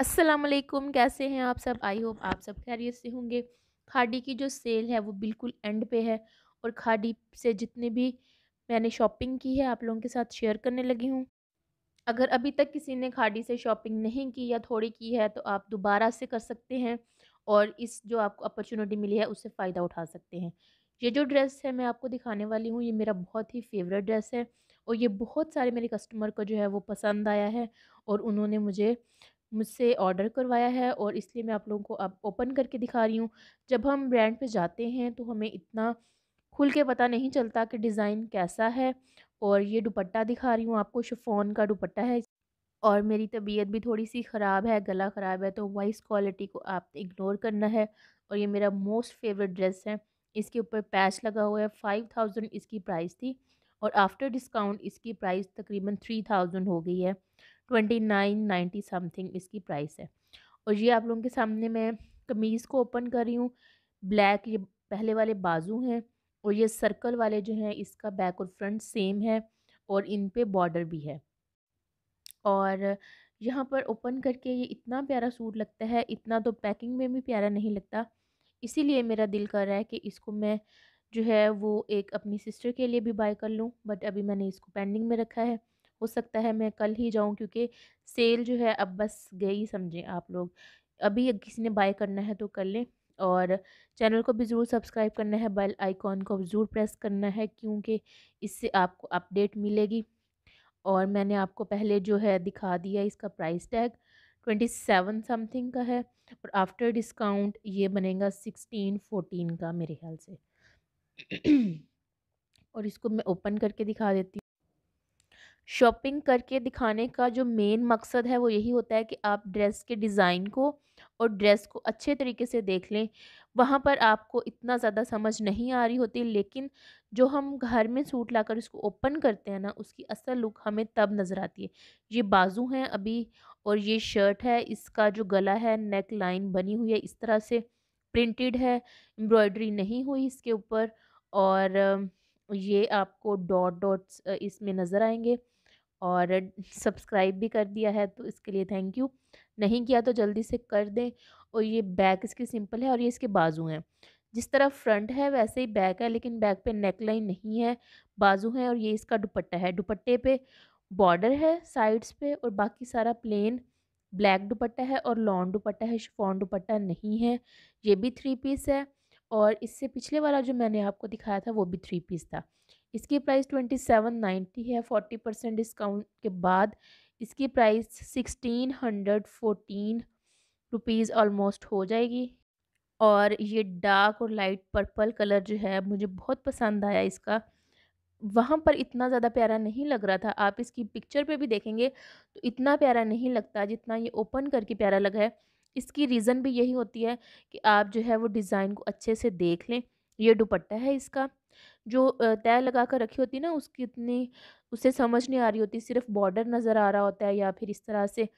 असलकुम कैसे हैं आप सब आई होप आप सब खैरियत से होंगे खाडी की जो सेल है वो बिल्कुल एंड पे है और खाडी से जितने भी मैंने शॉपिंग की है आप लोगों के साथ शेयर करने लगी हूँ अगर अभी तक किसी ने खाडी से शॉपिंग नहीं की या थोड़ी की है तो आप दोबारा से कर सकते हैं और इस जो आपको अपॉर्चुनिटी मिली है उससे फ़ायदा उठा सकते हैं ये जो ड्रेस है मैं आपको दिखाने वाली हूँ ये मेरा बहुत ही फेवरेट ड्रेस है और ये बहुत सारे मेरे कस्टमर को जो है वो पसंद आया है और उन्होंने मुझे मुझसे ऑर्डर करवाया है और इसलिए मैं आप लोगों को अब ओपन करके दिखा रही हूँ जब हम ब्रांड पे जाते हैं तो हमें इतना खुल के पता नहीं चलता कि डिज़ाइन कैसा है और ये दुपट्टा दिखा रही हूँ आपको शिफोन का दुपट्टा है और मेरी तबीयत भी थोड़ी सी ख़राब है गला ख़राब है तो वॉइस क्वालिटी को आप इग्नोर करना है और ये मेरा मोस्ट फेवरेट ड्रेस है इसके ऊपर पैच लगा हुआ है फाइव थाउजेंड इसकी प्राइस थी और आफ्टर डिस्काउंट इसकी प्राइस तकरीबन थ्री थाउजेंड हो गई है ट्वेंटी नाइन नाइन्टी समथिंग इसकी प्राइस है और ये आप लोगों के सामने मैं कमीज़ को ओपन कर रही हूँ ब्लैक ये पहले वाले बाजू हैं और ये सर्कल वाले जो हैं इसका बैक और फ्रंट सेम है और इन पे बॉर्डर भी है और यहाँ पर ओपन करके ये इतना प्यारा सूट लगता है इतना तो पैकिंग में भी प्यारा नहीं लगता इसीलिए मेरा दिल कर रहा है कि इसको मैं जो है वो एक अपनी सिस्टर के लिए भी बाय कर लूँ बट अभी मैंने इसको पेंडिंग में रखा है हो सकता है मैं कल ही जाऊँ क्योंकि सेल जो है अब बस गई समझें आप लोग अभी किसी ने बाय करना है तो कर लें और चैनल को भी ज़रूर सब्सक्राइब करना है बेल आइकॉन को ज़रूर प्रेस करना है क्योंकि इससे आपको अपडेट मिलेगी और मैंने आपको पहले जो है दिखा दिया इसका price tag twenty seven something का है और आफ्टर डिस्काउंट ये बनेगा सिक्सटीन फोटीन का मेरे ख्याल से और इसको मैं ओपन करके दिखा देती हूँ शॉपिंग करके दिखाने का जो मेन मकसद है वो यही होता है कि आप ड्रेस के डिज़ाइन को और ड्रेस को अच्छे तरीके से देख लें वहाँ पर आपको इतना ज़्यादा समझ नहीं आ रही होती लेकिन जो हम घर में सूट लाकर उसको ओपन करते हैं ना उसकी असल लुक हमें तब नज़र आती है ये बाजू हैं अभी और ये शर्ट है इसका जो गला है नेक लाइन बनी हुई है इस तरह से प्रिंटेड है एम्ब्रॉयडरी नहीं हुई इसके ऊपर और ये आपको डॉट डॉट्स इसमें नज़र आएंगे और सब्सक्राइब भी कर दिया है तो इसके लिए थैंक यू नहीं किया तो जल्दी से कर दें और ये बैक इसकी सिंपल है और ये इसके बाजू हैं जिस तरह फ्रंट है वैसे ही बैक है लेकिन बैक पे नेक लाइन नहीं है बाजू है और ये इसका दुपट्टा है दुपट्टे पे बॉर्डर है साइड्स पे और बाकी सारा प्लेन ब्लैक दुपट्टा है और लॉन्ग दुपट्टा है शिफॉन दुपट्टा नहीं है ये भी थ्री पीस है और इससे पिछले वाला जो मैंने आपको दिखाया था वो भी थ्री पीस था इसकी प्राइस ट्वेंटी सेवन नाइन्टी है फोर्टी परसेंट डिस्काउंट के बाद इसकी price sixteen hundred fourteen rupees almost हो जाएगी और ये डार्क और लाइट पर्पल कलर जो है मुझे बहुत पसंद आया इसका वहाँ पर इतना ज़्यादा प्यारा नहीं लग रहा था आप इसकी पिक्चर पे भी देखेंगे तो इतना प्यारा नहीं लगता जितना ये ओपन करके प्यारा लगा है इसकी रीज़न भी यही होती है कि आप जो है वो डिज़ाइन को अच्छे से देख लें ये दुपट्टा है इसका जो तय लगा कर रखी होती है ना उसकी इतनी उसे समझ नहीं आ रही होती सिर्फ बॉर्डर नज़र आ रहा होता है या फिर इस तरह से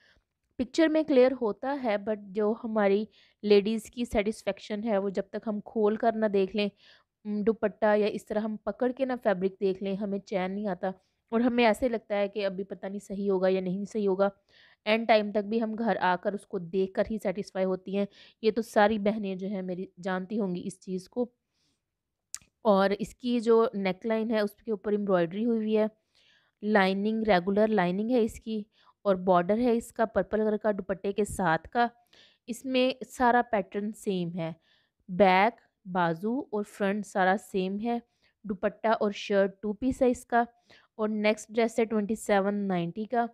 पिक्चर में क्लियर होता है बट जो हमारी लेडीज़ की सेटिस्फेक्शन है वो जब तक हम खोल कर ना देख लें दुपट्टा या इस तरह हम पकड़ के ना फैब्रिक देख लें हमें चैन नहीं आता और हमें ऐसे लगता है कि अभी पता नहीं सही होगा या नहीं सही होगा एंड टाइम तक भी हम घर आकर उसको देख कर ही सेटिस्फाई होती हैं ये तो सारी बहनें जो हैं मेरी जानती होंगी इस चीज़ को और इसकी जो नेक लाइन है उसके ऊपर एम्ब्रॉयडरी हुई हुई है लाइनिंग रेगुलर लाइनिंग है इसकी और बॉर्डर है इसका पर्पल कलर का दुपट्टे के साथ का इसमें सारा पैटर्न सेम है बैक बाजू और फ्रंट सारा सेम है दुपट्टा और शर्ट टू पीस है इसका और नेक्स्ट ड्रेस है ट्वेंटी सेवन नाइन्टी का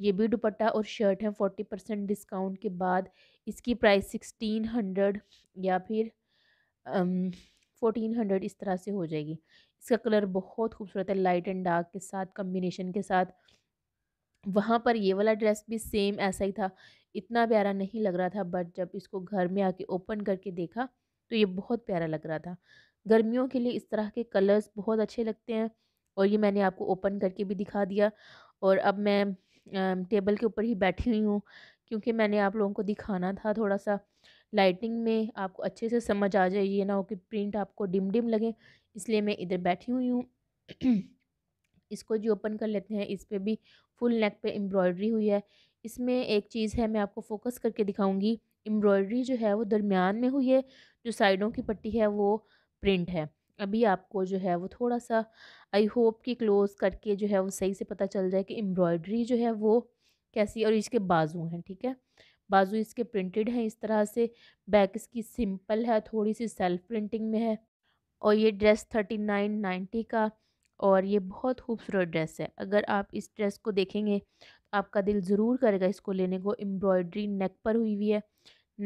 ये भी दुपट्टा और शर्ट है फोर्टी परसेंट डिस्काउंट के बाद इसकी प्राइस सिक्सटीन हंड्रेड या फिर फोर्टीन हंड्रेड इस तरह से हो जाएगी इसका कलर बहुत खूबसूरत है लाइट एंड डार्क के साथ कम्बिनेशन के साथ वहाँ पर ये वाला ड्रेस भी सेम ऐसा ही था इतना प्यारा नहीं लग रहा था बट जब इसको घर में आके ओपन करके देखा तो ये बहुत प्यारा लग रहा था गर्मियों के लिए इस तरह के कलर्स बहुत अच्छे लगते हैं और ये मैंने आपको ओपन करके भी दिखा दिया और अब मैं टेबल के ऊपर ही बैठी हुई हूँ क्योंकि मैंने आप लोगों को दिखाना था थोड़ा सा लाइटिंग में आपको अच्छे से समझ आ जाए ये ना हो कि प्रिंट आपको डिम डिम लगे इसलिए मैं इधर बैठी हुई हूँ इसको जो ओपन कर लेते हैं इस पर भी फुल नेक पे एम्ब्रॉयडरी हुई है इसमें एक चीज़ है मैं आपको फोकस करके दिखाऊंगी एम्ब्रॉयडरी जो है वो दरमियान में हुई है जो साइडों की पट्टी है वो प्रिंट है अभी आपको जो है वो थोड़ा सा आई होप कि क्लोज़ करके जो है वो सही से पता चल जाए कि एम्ब्रॉयडरी जो है वो कैसी और इसके बाजू हैं ठीक है बाजू इसके प्रिंटेड हैं इस तरह से बैक इसकी सिंपल है थोड़ी सी सेल्फ प्रिंटिंग में है और ये ड्रेस थर्टी नाइन नाइन्टी का और ये बहुत खूबसूरत ड्रेस है अगर आप इस ड्रेस को देखेंगे आपका दिल ज़रूर करेगा इसको लेने को एम्ब्रॉयड्री नेक पर हुई हुई है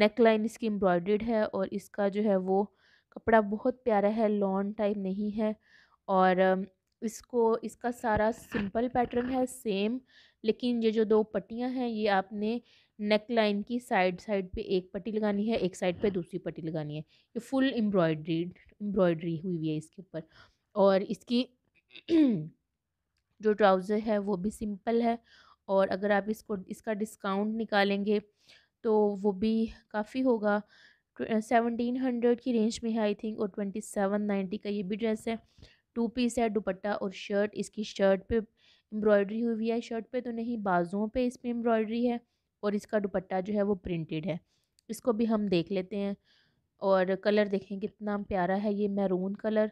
नेक लाइन इसकी एम्ब्रॉयड्रीड है और इसका जो है वो कपड़ा बहुत प्यारा है लॉन्ग टाइप नहीं है और इसको इसका सारा सिंपल पैटर्न है सेम लेकिन ये जो दो पट्टियाँ हैं ये आपने नेक लाइन की साइड साइड पे एक पट्टी लगानी है एक साइड पे दूसरी पट्टी लगानी है ये फुल एम्ब्रॉयड्री एम्ब्रॉयड्री हुई हुई है इसके ऊपर और इसकी जो ट्राउज़र है वो भी सिंपल है और अगर आप इसको इसका डिस्काउंट निकालेंगे तो वो भी काफ़ी होगा सेवनटीन हंड्रेड की रेंज में है आई थिंक और ट्वेंटी सेवन नाइन्टी का ये भी ड्रेस है टू पीस है दुपट्टा और शर्ट इसकी शर्ट पे एम्ब्रॉयडरी हुई है शर्ट पे तो नहीं बाजुओं पे इस पर एम्ब्रॉयडरी है और इसका दुपट्टा जो है वो प्रिंटेड है इसको भी हम देख लेते हैं और कलर देखें कितना प्यारा है ये मैरून कलर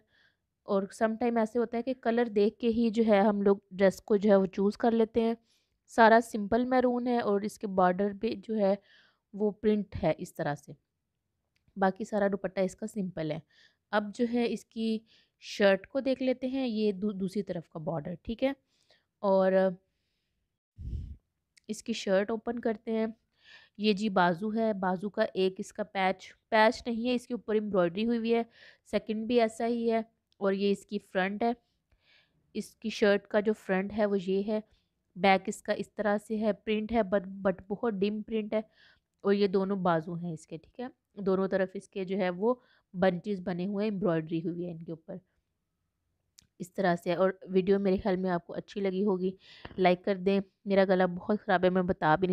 और समटाइम ऐसे होता है कि कलर देख के ही जो है हम लोग ड्रेस को जो है वो चूज़ कर लेते हैं सारा सिंपल मैरून है और इसके बॉर्डर पे जो है वो प्रिंट है इस तरह से बाकी सारा दुपट्टा इसका सिंपल है अब जो है इसकी शर्ट को देख लेते हैं ये दू, दूसरी तरफ का बॉर्डर ठीक है और इसकी शर्ट ओपन करते हैं ये जी बाजू है बाजू का एक इसका पैच पैच नहीं है इसके ऊपर एम्ब्रॉयडरी हुई हुई है सेकंड भी ऐसा ही है और ये इसकी फ्रंट है इसकी शर्ट का जो फ्रंट है वो ये है बैक इसका इस तरह से है प्रिंट है बट बट बहुत डिम प्रिंट है और ये दोनों बाजू हैं इसके ठीक है दोनों तरफ इसके जो है वो बंचेज़ बने हुए हैं एम्ब्रॉयडरी हुई है इनके ऊपर इस तरह से और वीडियो मेरे ख्याल में आपको अच्छी लगी होगी लाइक कर दें मेरा गला बहुत ख़राब है मैं बता भी नहीं